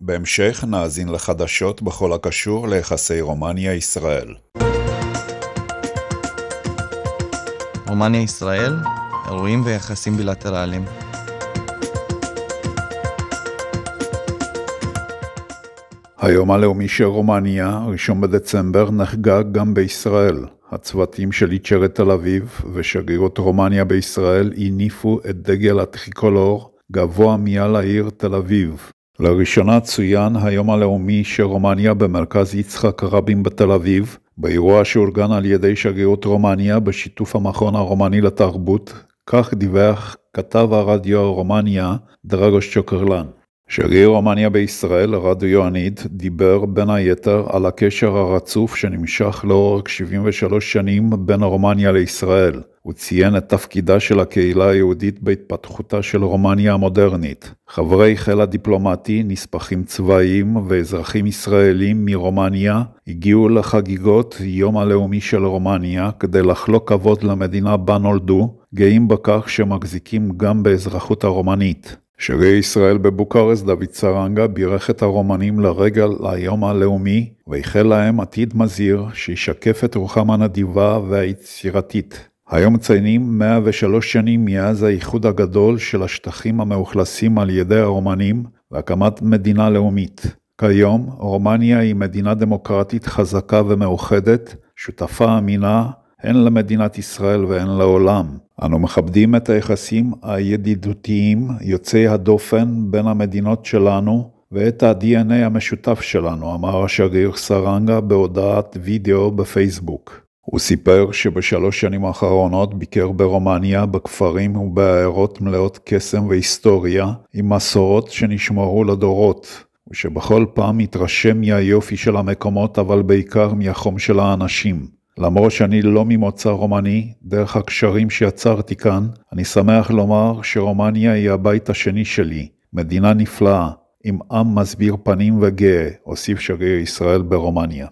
בהמשך נאזין לחדשות בכל הקשור ליחסי רומניה-ישראל. רומניה-ישראל, אירועים ויחסים בילטרליים. היום הלאומי של רומניה, 1 בדצמבר, נחגג גם בישראל. הצוותים של איצ'רת תל אביב ושגרירות רומניה בישראל הניפו את דגל הטריקולור גבוה מעל העיר תל אביב, לראשונה צוין היום הלאומי של רומניה במרכז יצחק רבין בתל אביב, באירוע שאורגן על ידי שגרירות רומניה בשיתוף המכון הרומני לתרבות, כך דיווח כתב הרדיו רומניה דרגוש צ'וקרלן. שגריר רומניה בישראל, רדיו יואנית, דיבר בין היתר על הקשר הרצוף שנמשך לאורך 73 שנים בין רומניה לישראל. הוא ציין את תפקידה של הקהילה היהודית בהתפתחותה של רומניה המודרנית. חברי חיל הדיפלומטי, נספחים צבאיים ואזרחים ישראלים מרומניה הגיעו לחגיגות יום הלאומי של רומניה כדי לחלוק כבוד למדינה בה נולדו, גאים בכך שמחזיקים גם באזרחות הרומנית. שגריר ישראל בבוקרסט דוד סרנגה בירך את הרומנים לרגל ליום הלאומי ואיחל להם עתיד מזהיר שישקף את רוחם הנדיבה והיצירתית. היום מציינים 103 שנים מאז האיחוד הגדול של השטחים המאוכלסים על ידי הרומנים והקמת מדינה לאומית. כיום רומניה היא מדינה דמוקרטית חזקה ומאוחדת, שותפה אמינה הן למדינת ישראל והן לעולם. אנו מכבדים את היחסים הידידותיים יוצאי הדופן בין המדינות שלנו ואת ה-DNA המשותף שלנו, אמר השגריר סרנגה בהודעת וידאו בפייסבוק. הוא סיפר שבשלוש שנים האחרונות ביקר ברומניה, בכפרים ובעיירות מלאות קסם והיסטוריה, עם מסורות שנשמרו לדורות, ושבכל פעם התרשם מהיופי של המקומות, אבל בעיקר מהחום של האנשים. למרות שאני לא ממוצא רומני, דרך הקשרים שיצרתי כאן, אני שמח לומר שרומניה היא הבית השני שלי, מדינה נפלאה, עם עם מסביר פנים וגאה, הוסיף שגריר ישראל ברומניה.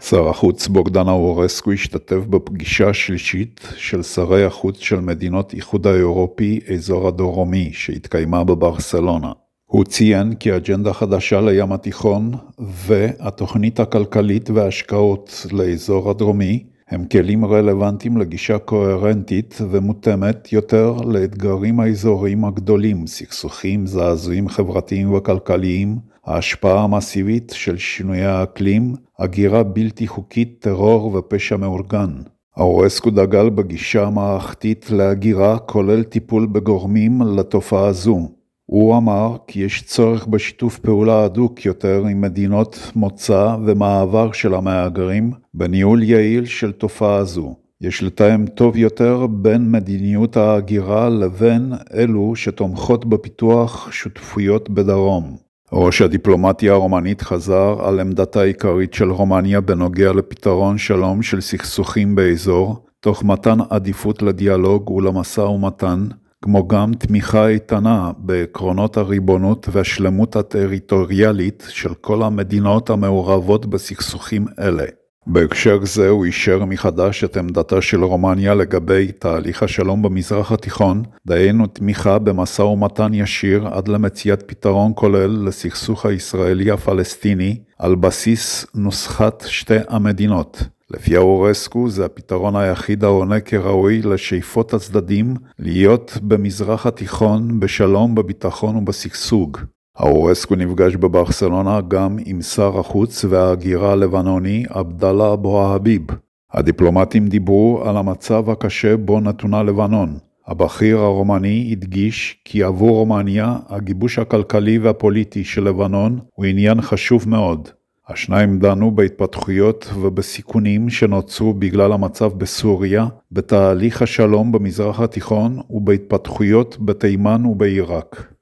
שר החוץ בוגדן אורסקו השתתף בפגישה השלישית של שרי החוץ של מדינות איחוד האירופי, אזור הדרומי, שהתקיימה בברסלונה. הוא ציין כי אג'נדה חדשה לים התיכון והתוכנית הכלכלית וההשקעות לאזור הדרומי הם כלים רלוונטיים לגישה קוהרנטית ומותאמת יותר לאתגרים האזוריים הגדולים, סכסוכים, זעזועים חברתיים וכלכליים, ההשפעה המסיבית של שינויי האקלים, הגירה בלתי חוקית, טרור ופשע מאורגן. האורסקו דגל בגישה המערכתית להגירה כולל טיפול בגורמים לתופעה זו. הוא אמר כי יש צורך בשיתוף פעולה הדוק יותר עם מדינות מוצא ומעבר של המהגרים בניהול יעיל של תופעה זו. יש לתאם טוב יותר בין מדיניות ההגירה לבין אלו שתומכות בפיתוח שותפויות בדרום. ראש הדיפלומטיה הרומנית חזר על עמדתה העיקרית של רומניה בנוגע לפתרון שלום של סכסוכים באזור, תוך מתן עדיפות לדיאלוג ולמשא ומתן, כמו גם תמיכה איתנה בעקרונות הריבונות והשלמות הטריטוריאלית של כל המדינות המעורבות בסכסוכים אלה. בהקשר זה הוא אישר מחדש את עמדתה של רומניה לגבי תהליך השלום במזרח התיכון, דהיינו תמיכה במשא ומתן ישיר עד למציאת פתרון כולל לסכסוך הישראלי-הפלסטיני על בסיס נוסחת שתי המדינות. לפי האורסקו זה הפתרון היחיד העונה כראוי לשאיפות הצדדים להיות במזרח התיכון בשלום, בביטחון ובשגשוג. האורסקו נפגש בברסלונה גם עם שר החוץ וההגירה הלבנוני עבדאללה אבו אהביב. הדיפלומטים דיברו על המצב הקשה בו נתונה לבנון. הבכיר הרומני הדגיש כי עבור רומניה הגיבוש הכלכלי והפוליטי של לבנון הוא עניין חשוב מאוד. השניים דנו בהתפתחויות ובסיכונים שנוצרו בגלל המצב בסוריה, בתהליך השלום במזרח התיכון ובהתפתחויות בתימן ובעיראק.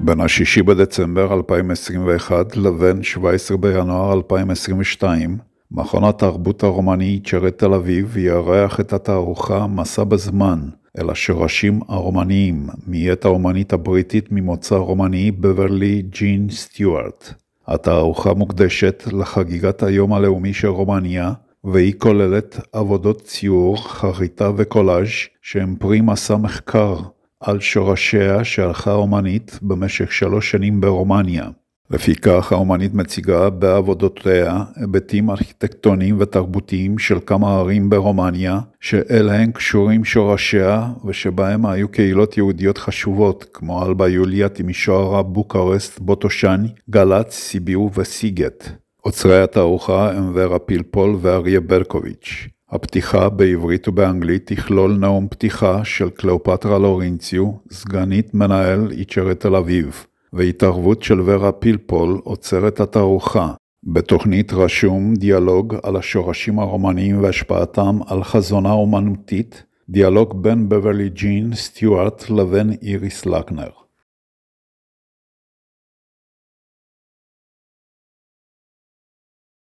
בין ה-6 בדצמבר 2021 לבין 17 בינואר 2022, מכון התרבות הרומני צ'רי תל אביב יארח את התערוכה מסע בזמן, אל השורשים הרומניים, מאת האומנית הבריטית ממוצא רומני בברלי ג'ין סטיוארט. התערוכה מוקדשת לחגיגת היום הלאומי של רומניה, והיא כוללת עבודות ציור, חריטה וקולאז' שהם פרי מסע מחקר על שורשיה שהלכה אומנית במשך שלוש שנים ברומניה. לפיכך האומנית מציגה בעבודותיה היבטים ארכיטקטוניים ותרבותיים של כמה ערים ברומניה, שאליהן קשורים שורשיה ושבהם היו קהילות יהודיות חשובות, כמו אלבה יוליה, תימישוארה, בוקרסט, בוטושן, גל"צ, סיביו וסיגט. עוצרי התערוכה הם ורה פילפול ואריה ברקוביץ'. הפתיחה בעברית ובאנגלית תכלול נאום פתיחה של קליאופטרה לורינציו, סגנית מנהל איצ'רי תל אביב. והתערבות של ורה פילפול אוצרת התערוכה. בתוכנית רשום דיאלוג על השורשים הרומניים והשפעתם על חזונה אומנותית, דיאלוג בין בברלי ג'ין סטיוארט לבין איריס לקנר.